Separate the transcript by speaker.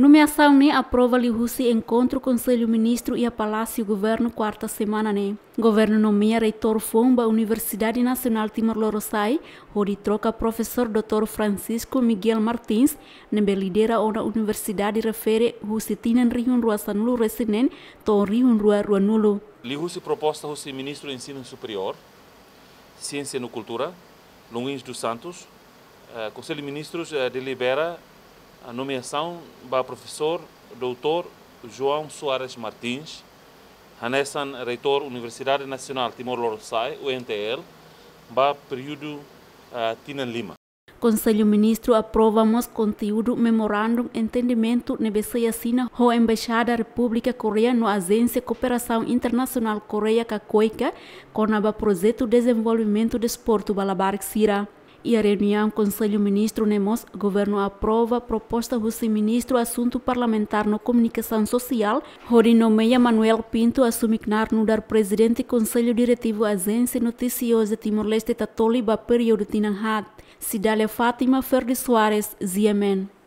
Speaker 1: Nomeação né, aprova lhe Rússia encontro Conselho Ministro e a Palácio Governo quarta semana né. Governo nomeia reitor Fomba Universidade Nacional Timor Loroçai, onde troca professor Dr. Francisco Miguel Martins, nembe lidera a universidade refere Rússia tinen riun rua sanulu resinen ton riun rua rua nulo.
Speaker 2: Lhe Rússia proposta Rússia Ministro Ensino Superior, Ciência e Cultura, Luiz dos Santos, uh, Conselho de Ministros uh, delibera a nomeação do professor doutor João Soares Martins, Hanessan Reitor Universidade Nacional Timor-Leste, UNTL, para período uh, Tina Lima.
Speaker 1: Conselho Ministro aprovamos conteúdo memorando Entendimento NBC assina ho Embaixada República Coreia no Agência Cooperação Internacional Coreia Cacoica com o projeto Desenvolvimento de Esporto Balabar Sira. E a reunião Conselho-Ministro NEMOS, governo aprova proposta do Ministro Assunto Parlamentar no Comunicação Social, Rori nomeia Manuel Pinto assume CNAR no dar presidente Conselho Diretivo Agência Noticiosa Timor-Leste Tatoliba período Tinanhat, Cidália Fátima Ferdi Soares, Ziemen.